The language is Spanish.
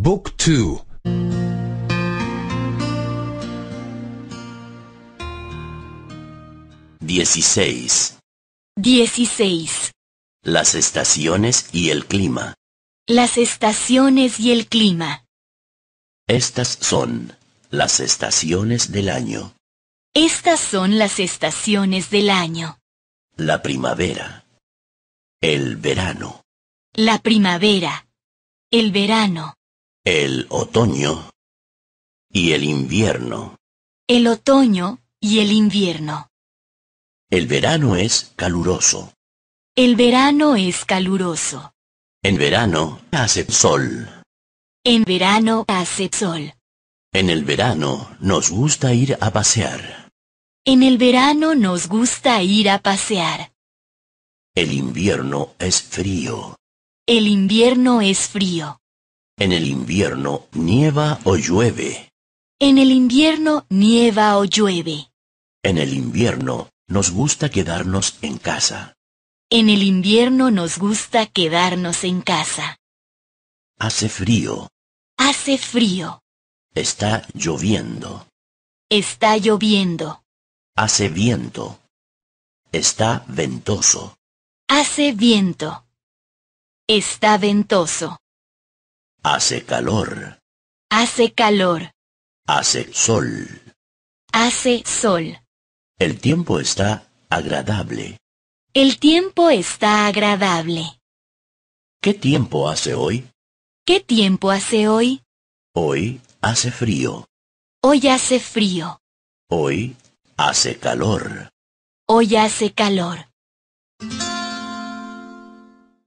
Book 2 16 16 Las estaciones y el clima Las estaciones y el clima Estas son las estaciones del año Estas son las estaciones del año La primavera El verano La primavera El verano el otoño y el invierno. El otoño y el invierno. El verano es caluroso. El verano es caluroso. En verano hace sol. En verano hace sol. En el verano nos gusta ir a pasear. En el verano nos gusta ir a pasear. El invierno es frío. El invierno es frío. En el invierno nieva o llueve. En el invierno nieva o llueve. En el invierno nos gusta quedarnos en casa. En el invierno nos gusta quedarnos en casa. Hace frío. Hace frío. Está lloviendo. Está lloviendo. Hace viento. Está ventoso. Hace viento. Está ventoso. Hace calor. Hace calor. Hace sol. Hace sol. El tiempo está agradable. El tiempo está agradable. ¿Qué tiempo hace hoy? ¿Qué tiempo hace hoy? Hoy hace frío. Hoy hace frío. Hoy hace calor. Hoy hace calor.